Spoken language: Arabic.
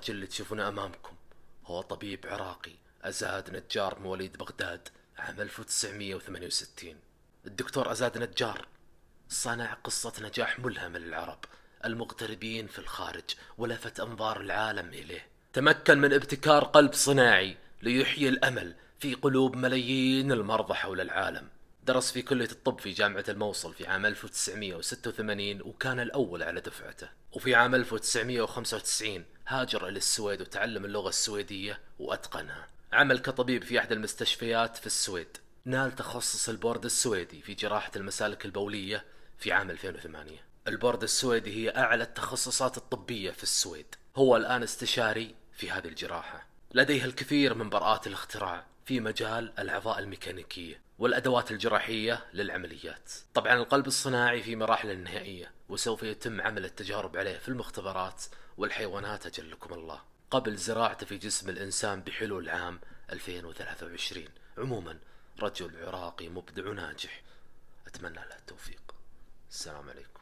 الرجل اللي تشوفونه امامكم هو طبيب عراقي ازاد نجار مواليد بغداد عام 1968 الدكتور ازاد نجار صنع قصة نجاح ملهمة للعرب المغتربين في الخارج ولفت انظار العالم اليه تمكن من ابتكار قلب صناعي ليحيي الامل في قلوب ملايين المرضى حول العالم درس في كلية الطب في جامعة الموصل في عام 1986 وكان الأول على دفعته وفي عام 1995 هاجر إلى السويد وتعلم اللغة السويدية وأتقنها عمل كطبيب في أحد المستشفيات في السويد نال تخصص البورد السويدي في جراحة المسالك البولية في عام 2008 البورد السويدي هي أعلى التخصصات الطبية في السويد هو الآن استشاري في هذه الجراحة لديها الكثير من براءات الاختراع في مجال الاعضاء الميكانيكيه والادوات الجراحيه للعمليات. طبعا القلب الصناعي في مراحله النهائيه وسوف يتم عمل التجارب عليه في المختبرات والحيوانات اجلكم الله قبل زراعته في جسم الانسان بحلول عام 2023. عموما رجل عراقي مبدع وناجح. اتمنى له التوفيق. السلام عليكم.